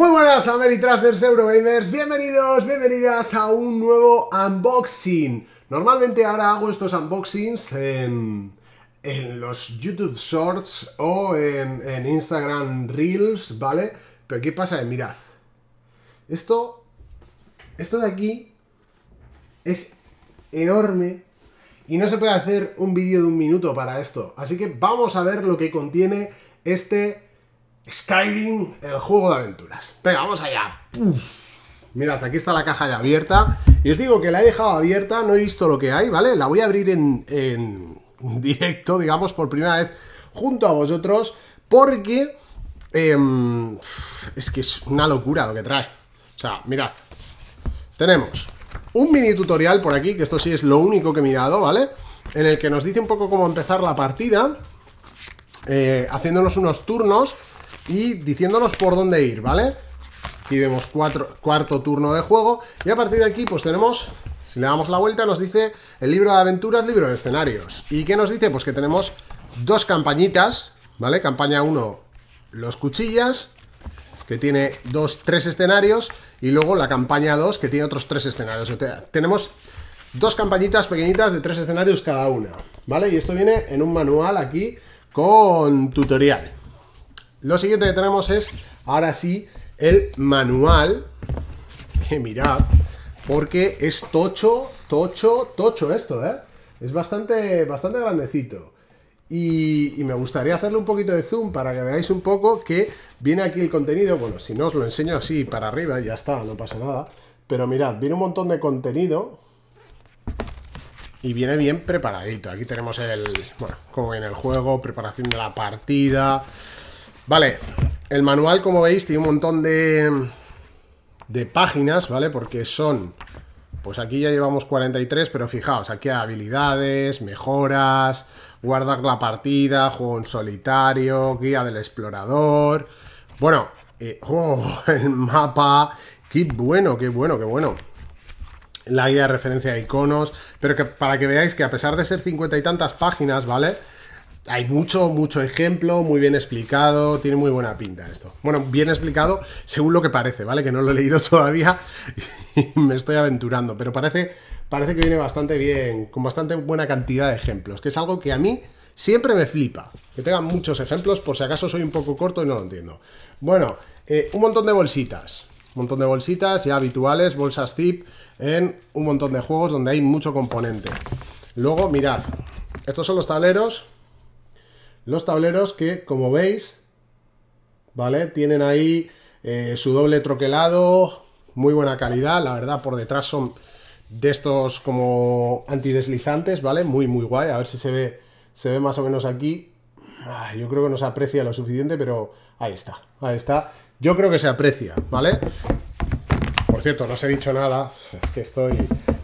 Muy buenas Ameritrasers Eurogamers, bienvenidos, bienvenidas a un nuevo unboxing. Normalmente ahora hago estos unboxings en, los YouTube Shorts o en, en, Instagram Reels, ¿vale? Pero ¿qué pasa? Mirad, esto, esto de aquí es enorme y no se puede hacer un vídeo de un minuto para esto. Así que vamos a ver lo que contiene este Skyrim, el juego de aventuras. Venga, vamos allá. Mirad, aquí está la caja ya abierta. Y os digo que la he dejado abierta, no he visto lo que hay, ¿vale? La voy a abrir en, en directo, digamos, por primera vez junto a vosotros, porque em, es que es una locura lo que trae. O sea, mirad. Tenemos un mini tutorial por aquí, que esto sí es lo único que he mirado, ¿vale? En el que nos dice un poco cómo empezar la partida, eh, haciéndonos unos turnos y diciéndonos por dónde ir, ¿vale? Aquí vemos cuarto turno de juego y a partir de aquí pues tenemos, si le damos la vuelta, nos dice el libro de aventuras, libro de escenarios. ¿Y qué nos dice? Pues que tenemos dos campañitas, ¿vale? Campaña 1, los cuchillas, que tiene dos, tres escenarios, y luego la campaña 2, que tiene otros tres escenarios. tenemos dos campañitas pequeñitas de tres escenarios cada una, ¿vale? Y esto viene en un manual aquí con tutorial. Lo siguiente que tenemos es, ahora sí, el manual. Que mirad, porque es tocho, tocho, tocho esto, ¿eh? Es bastante, bastante grandecito. Y, me gustaría hacerle un poquito de zoom para que veáis un poco que viene aquí el contenido. Bueno, si no os lo enseño así para arriba, ya está, no pasa nada. Pero mirad, viene un montón de contenido y viene bien preparadito. Aquí tenemos el, bueno, como en el juego, preparación de la partida, Vale, el manual, como veis, tiene un montón de, páginas, ¿vale? Porque son... Pues aquí ya llevamos 43, pero fijaos, aquí hay habilidades, mejoras, guardar la partida, juego en solitario, guía del explorador... Bueno, eh, oh, el mapa, qué bueno, qué bueno, qué bueno. La guía de referencia de iconos, pero que para que veáis que a pesar de ser cincuenta y tantas páginas, ¿vale? hay mucho, mucho ejemplo, muy bien explicado, tiene muy buena pinta esto. Bueno, bien explicado según lo que parece, ¿vale? Que no lo he leído todavía y me estoy aventurando, pero parece, parece que viene bastante bien, con bastante buena cantidad de ejemplos, que es algo que a mí siempre me flipa. Que tengan muchos ejemplos, por si acaso soy un poco corto y no lo entiendo. Bueno, eh, un montón de bolsitas. Un montón de bolsitas ya habituales, bolsas zip, en un montón de juegos donde hay mucho componente. Luego, mirad, estos son los tableros los tableros que, como veis, ¿vale? Tienen ahí eh, su doble troquelado, muy buena calidad, la verdad por detrás son de estos como antideslizantes, ¿vale? Muy, muy guay, a ver si se ve, se ve más o menos aquí. Ah, yo creo que no se aprecia lo suficiente, pero ahí está, ahí está. Yo creo que se aprecia, ¿vale? Por cierto, no os he dicho nada, es que estoy...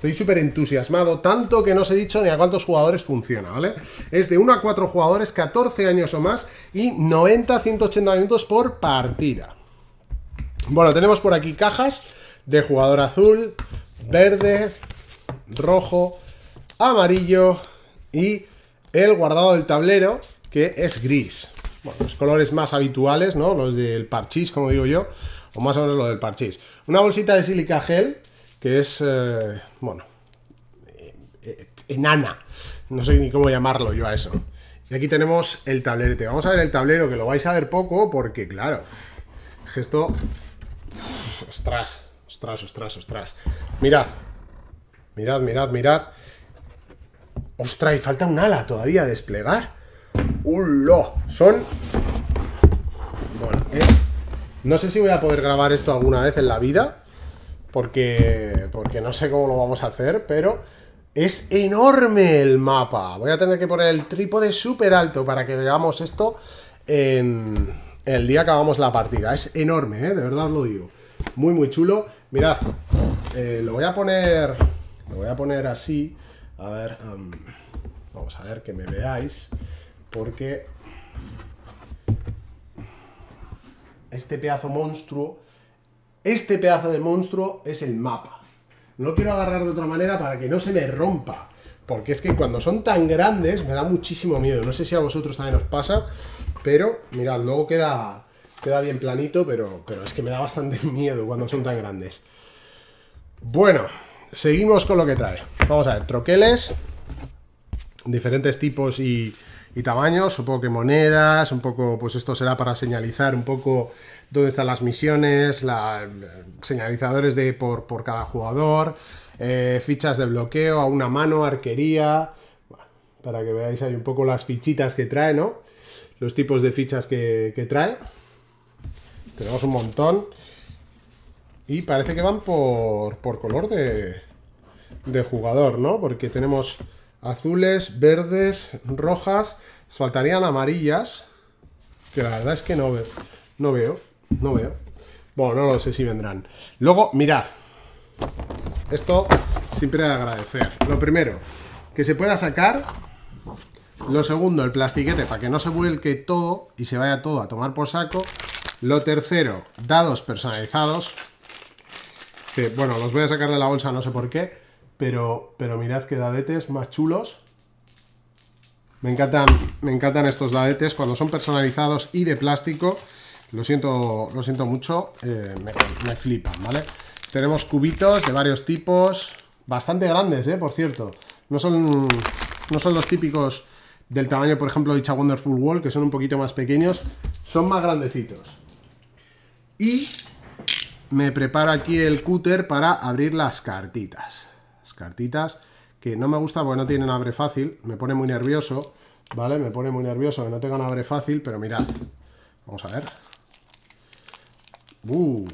Estoy súper entusiasmado, tanto que no os he dicho ni a cuántos jugadores funciona, ¿vale? Es de 1 a 4 jugadores, 14 años o más y 90-180 minutos por partida. Bueno, tenemos por aquí cajas de jugador azul, verde, rojo, amarillo y el guardado del tablero, que es gris. Bueno, los colores más habituales, ¿no? Los del parchís, como digo yo, o más o menos lo del parchís. Una bolsita de sílica gel, que es, eh, bueno, eh, enana. No sé ni cómo llamarlo yo a eso. Y aquí tenemos el tablerete. Vamos a ver el tablero, que lo vais a ver poco, porque claro, gesto Ostras, ostras, ostras, ostras. Mirad, mirad, mirad, mirad. Ostras, y falta un ala todavía a desplegar. lo, Son... Bueno, eh, no sé si voy a poder grabar esto alguna vez en la vida, porque, porque no sé cómo lo vamos a hacer, pero es enorme el mapa. Voy a tener que poner el trípode súper alto para que veamos esto en el día que hagamos la partida. Es enorme, ¿eh? de verdad lo digo. Muy, muy chulo. Mirad, eh, lo voy a poner... Lo voy a poner así. A ver... vamos a ver que me veáis. Porque... Este pedazo monstruo este pedazo de monstruo es el mapa. Lo quiero agarrar de otra manera para que no se me rompa. Porque es que cuando son tan grandes me da muchísimo miedo. No sé si a vosotros también os pasa, pero mirad, luego queda, queda bien planito, pero, pero es que me da bastante miedo cuando son tan grandes. Bueno, seguimos con lo que trae. Vamos a ver, troqueles, diferentes tipos y, y tamaños, supongo que monedas, un poco, pues esto será para señalizar un poco dónde están las misiones, la, señalizadores de por, cada jugador, eh, fichas de bloqueo a una mano, arquería, para que veáis ahí un poco las fichitas que trae, ¿no? Los tipos de fichas que, que trae. Tenemos un montón. Y parece que van por, por color de, de jugador, ¿no? Porque tenemos azules, verdes, rojas, faltarían amarillas, que la verdad es que no veo, no veo, no veo. Bueno, no lo sé si vendrán. Luego, mirad, esto siempre agradecer. Lo primero, que se pueda sacar. Lo segundo, el plastiquete para que no se vuelque todo y se vaya todo a tomar por saco. Lo tercero, dados personalizados. Que bueno, los voy a sacar de la bolsa, no sé por qué. Pero, mirad qué dadetes más chulos. Me encantan, me encantan estos dadetes cuando son personalizados y de plástico. Lo siento, lo siento mucho, eh, me, flipan, ¿vale? Tenemos cubitos de varios tipos, bastante grandes, ¿eh? Por cierto, no son, no son los típicos del tamaño, por ejemplo, de dicha Wonderful Wall, que son un poquito más pequeños, son más grandecitos. Y me preparo aquí el cúter para abrir las cartitas cartitas que no me gusta porque no tienen abre fácil, me pone muy nervioso, ¿vale? Me pone muy nervioso que no tengan abre fácil, pero mirad, vamos a ver. Uh,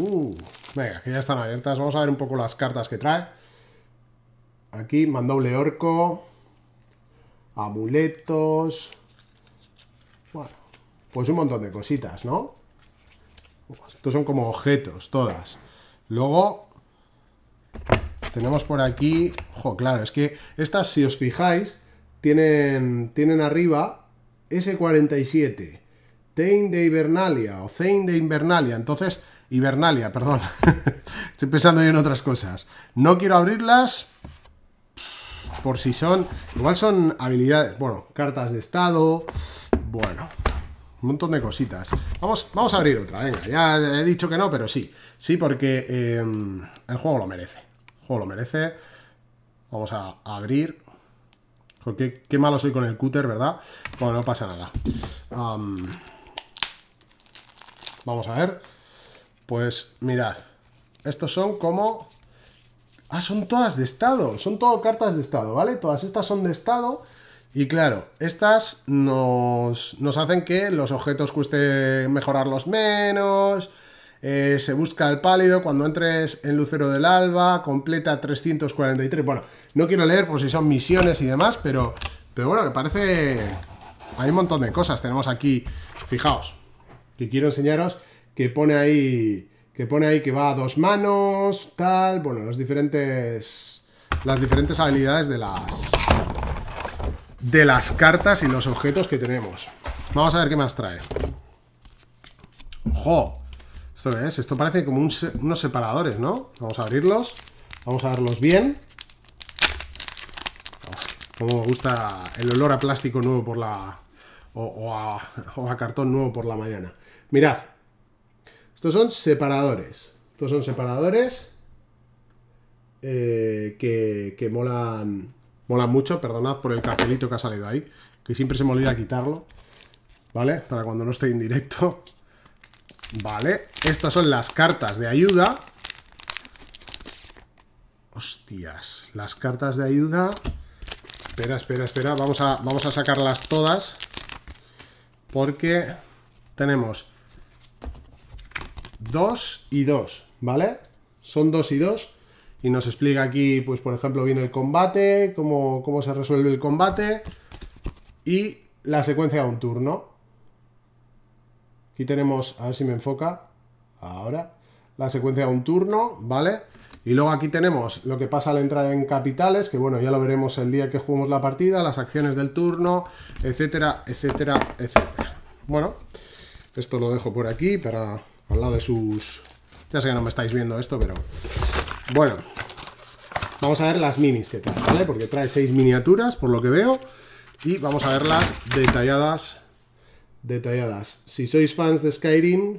uh, Venga, que ya están abiertas, vamos a ver un poco las cartas que trae. Aquí, mandoble orco, amuletos, bueno, pues un montón de cositas, ¿no? Estos son como objetos, todas. Luego, tenemos por aquí... Jo, claro, es que estas, si os fijáis, tienen, tienen arriba S47. Tein de Hibernalia o Zein de Invernalia. Entonces, Hibernalia, perdón. Estoy pensando en otras cosas. No quiero abrirlas por si son... Igual son habilidades... Bueno, cartas de estado... Bueno, un montón de cositas. Vamos, vamos a abrir otra, venga. Ya he dicho que no, pero sí. Sí, porque eh, el juego lo merece juego lo merece. Vamos a abrir. Qué, malo soy con el cúter, ¿verdad? Bueno, no pasa nada. vamos a ver. Pues mirad. Estos son como... Ah, son todas de estado. Son todo cartas de estado, ¿vale? Todas estas son de estado. Y claro, estas nos, nos hacen que los objetos cueste mejorarlos menos eh, se busca el pálido, cuando entres en Lucero del Alba, completa 343. Bueno, no quiero leer por si son misiones y demás, pero, pero bueno, me parece... Hay un montón de cosas. Tenemos aquí, fijaos, que quiero enseñaros que pone ahí que pone ahí que va a dos manos, tal, bueno, los diferentes las diferentes habilidades de las de las cartas y los objetos que tenemos. Vamos a ver qué más trae. ¡Jo! Esto es, esto parece como unos separadores, ¿no? Vamos a abrirlos, vamos a verlos bien. como me gusta el olor a plástico nuevo por la... O, a, cartón nuevo por la mañana. Mirad, estos son separadores. Estos son separadores eh, que, molan, molan mucho. Perdonad por el cartelito que ha salido ahí, que siempre se me olvida quitarlo. ¿Vale? Para cuando no esté en directo. Vale, estas son las cartas de ayuda. Hostias, las cartas de ayuda... Espera, espera, espera, vamos a, vamos a sacarlas todas. Porque tenemos dos y dos, ¿vale? Son dos y dos. Y nos explica aquí, pues por ejemplo, viene el combate, cómo, cómo se resuelve el combate y la secuencia de un turno. Aquí tenemos, a ver si me enfoca, ahora, la secuencia de un turno, ¿vale? Y luego aquí tenemos lo que pasa al entrar en capitales, que bueno, ya lo veremos el día que juguemos la partida, las acciones del turno, etcétera, etcétera, etcétera. Bueno, esto lo dejo por aquí para al lado de sus... Ya sé que no me estáis viendo esto, pero... Bueno, vamos a ver las minis que trae, ¿vale? Porque trae seis miniaturas, por lo que veo, y vamos a verlas detalladas detalladas. Si sois fans de Skyrim,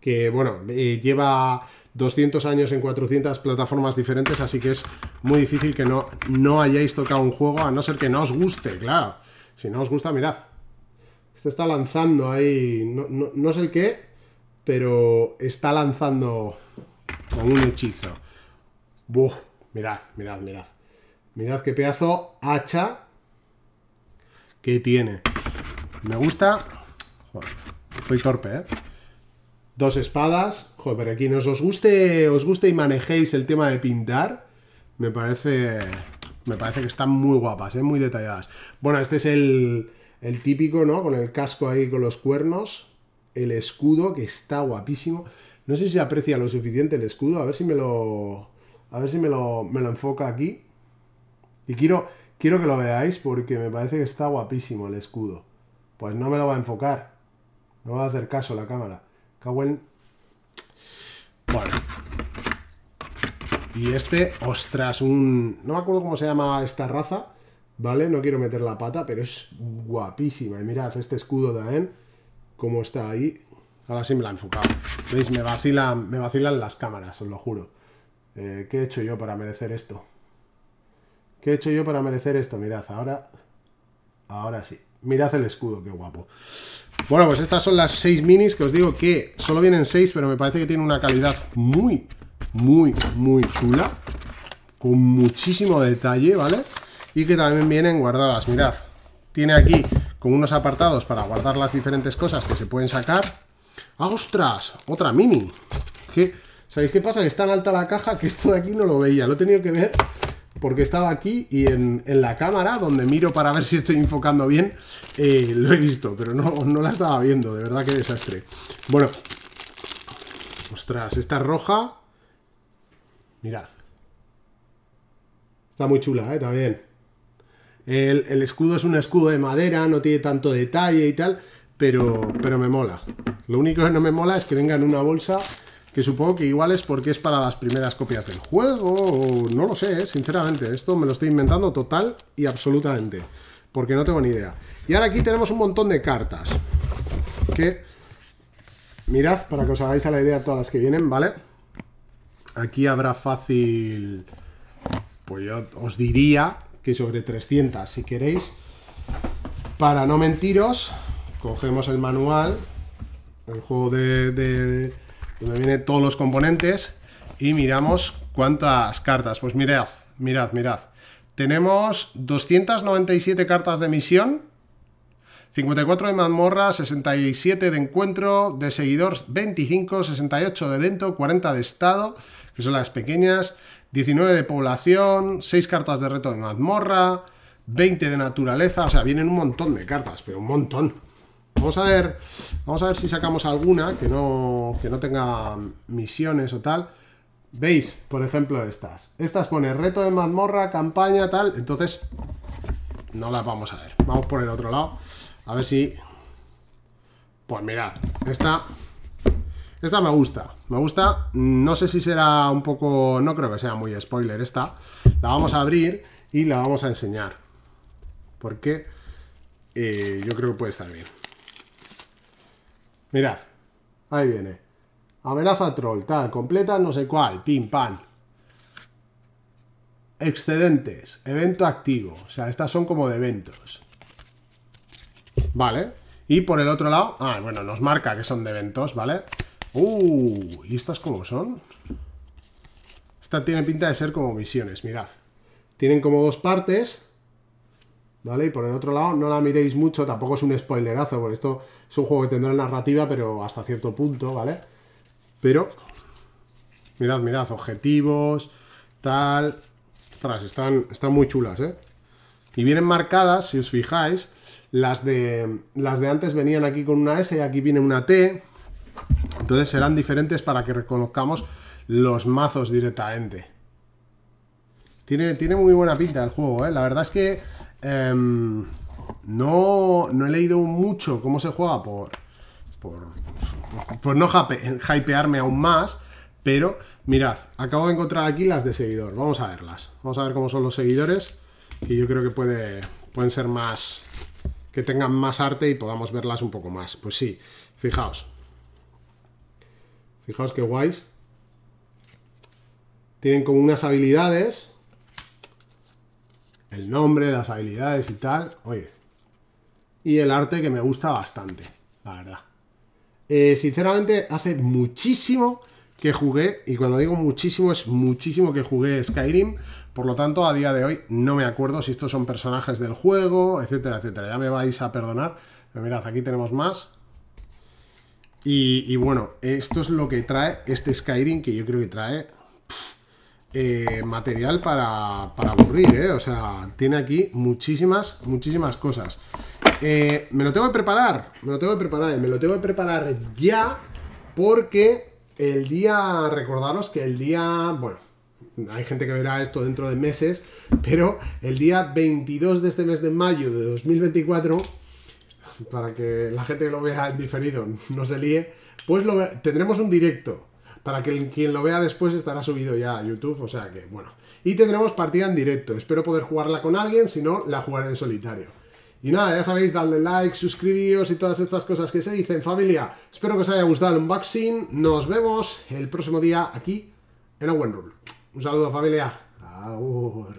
que bueno, eh, lleva 200 años en 400 plataformas diferentes, así que es muy difícil que no, no hayáis tocado un juego, a no ser que no os guste, claro. Si no os gusta, mirad. Este está lanzando ahí, no, no, sé el qué, pero está lanzando con un hechizo. mirad, mirad, mirad. Mirad qué pedazo hacha que tiene. Me gusta soy torpe, ¿eh? Dos espadas. Joder, pero nos os guste, os guste y manejéis el tema de pintar, me parece... Me parece que están muy guapas, ¿eh? muy detalladas. Bueno, este es el, típico, ¿no? Con el casco ahí con los cuernos. El escudo, que está guapísimo. No sé si aprecia lo suficiente el escudo. A ver si me lo. A ver si me lo, enfoca aquí. Y quiero, quiero que lo veáis porque me parece que está guapísimo el escudo. Pues no me lo va a enfocar. No va a hacer caso la cámara. Cowell. Bueno. Y este, ostras, un... No me acuerdo cómo se llama esta raza, ¿vale? No quiero meter la pata, pero es guapísima. Y mirad, este escudo también, cómo está ahí. Ahora sí me la he enfocado. ¿Veis? Me vacilan, me vacilan las cámaras, os lo juro. Eh, ¿Qué he hecho yo para merecer esto? ¿Qué he hecho yo para merecer esto? Mirad, ahora... Ahora sí. Mirad el escudo, qué guapo. Bueno, pues estas son las 6 minis que os digo que solo vienen 6, pero me parece que tiene una calidad muy, muy, muy chula. Con muchísimo detalle, ¿vale? Y que también vienen guardadas, mirad. Tiene aquí con unos apartados para guardar las diferentes cosas que se pueden sacar. Ah, ostras! Otra mini. ¿Sabéis qué pasa? Que es tan alta la caja que esto de aquí no lo veía. Lo he tenido que ver porque estaba aquí y en, la cámara, donde miro para ver si estoy enfocando bien, eh, lo he visto, pero no, no la estaba viendo, de verdad que desastre. Bueno, ostras, esta roja, mirad, está muy chula, ¿eh? También. El, escudo es un escudo de madera, no tiene tanto detalle y tal, pero, pero me mola. Lo único que no me mola es que venga en una bolsa que supongo que igual es porque es para las primeras copias del juego, o no lo sé, ¿eh? sinceramente, esto me lo estoy inventando total y absolutamente, porque no tengo ni idea. Y ahora aquí tenemos un montón de cartas, que mirad para que os hagáis a la idea todas las que vienen, ¿vale? Aquí habrá fácil, pues yo os diría que sobre 300, si queréis, para no mentiros, cogemos el manual, el juego de, de donde vienen todos los componentes y miramos cuántas cartas. Pues mirad, mirad, mirad. Tenemos 297 cartas de misión, 54 de mazmorra, 67 de encuentro, de seguidor 25, 68 de evento, 40 de estado, que son las pequeñas, 19 de población, 6 cartas de reto de mazmorra, 20 de naturaleza, o sea, vienen un montón de cartas, pero un montón. Vamos a ver, vamos a ver si sacamos alguna que no, no tenga misiones o tal. ¿Veis? Por ejemplo, estas. Estas pone reto de mazmorra, campaña, tal. Entonces, no las vamos a ver. Vamos por el otro lado. A ver si... Pues mirad, esta... Esta me gusta, me gusta, no sé si será un poco, no creo que sea muy spoiler esta, la vamos a abrir y la vamos a enseñar, porque eh, yo creo que puede estar bien. Mirad, ahí viene. Amenaza troll, tal, completa no sé cuál, pim, pam. Excedentes, evento activo. O sea, estas son como de eventos. Vale. Y por el otro lado, ah, bueno, nos marca que son de eventos, ¿vale? Uh, ¿y estas cómo son? Esta tiene pinta de ser como misiones, mirad. Tienen como dos partes ¿vale? Y por el otro lado, no la miréis mucho, tampoco es un spoilerazo, porque esto es un juego que tendrá narrativa, pero hasta cierto punto, ¿vale? Pero, mirad, mirad, objetivos, tal... Ostras, están, están muy chulas, ¿eh? Y vienen marcadas, si os fijáis, las de, las de antes venían aquí con una S y aquí viene una T. Entonces serán diferentes para que reconozcamos los mazos directamente. Tiene, tiene muy buena pinta el juego, ¿eh? La verdad es que Em, no, no he leído mucho cómo se juega por, por, no hypearme aún más. Pero mirad, acabo de encontrar aquí las de seguidor. Vamos a verlas. Vamos a ver cómo son los seguidores. Y yo creo que puede, pueden ser más... Que tengan más arte y podamos verlas un poco más. Pues sí, fijaos. Fijaos qué guays. Tienen como unas habilidades el nombre, las habilidades y tal. Oye. Y el arte que me gusta bastante, la verdad. Eh, sinceramente, hace muchísimo que jugué, y cuando digo muchísimo, es muchísimo que jugué Skyrim. Por lo tanto, a día de hoy no me acuerdo si estos son personajes del juego, etcétera, etcétera. Ya me vais a perdonar. Pero mirad, aquí tenemos más. y bueno, esto es lo que trae este Skyrim, que yo creo que trae eh, material para, para aburrir, eh. O sea, tiene aquí muchísimas, muchísimas cosas. Eh, me lo tengo que preparar, me lo tengo que preparar, me lo tengo que preparar ya porque el día, recordaros que el día, bueno, hay gente que verá esto dentro de meses, pero el día 22 de este mes de mayo de 2024, para que la gente que lo vea en diferido no se líe, pues lo, tendremos un directo para que quien lo vea después estará subido ya a YouTube, o sea que bueno. Y tendremos partida en directo, espero poder jugarla con alguien, si no, la jugaré en solitario. Y nada, ya sabéis, dadle like, suscribíos y todas estas cosas que se dicen, familia. Espero que os haya gustado el unboxing, nos vemos el próximo día aquí en Owen Rule. Un saludo, familia. Adiós.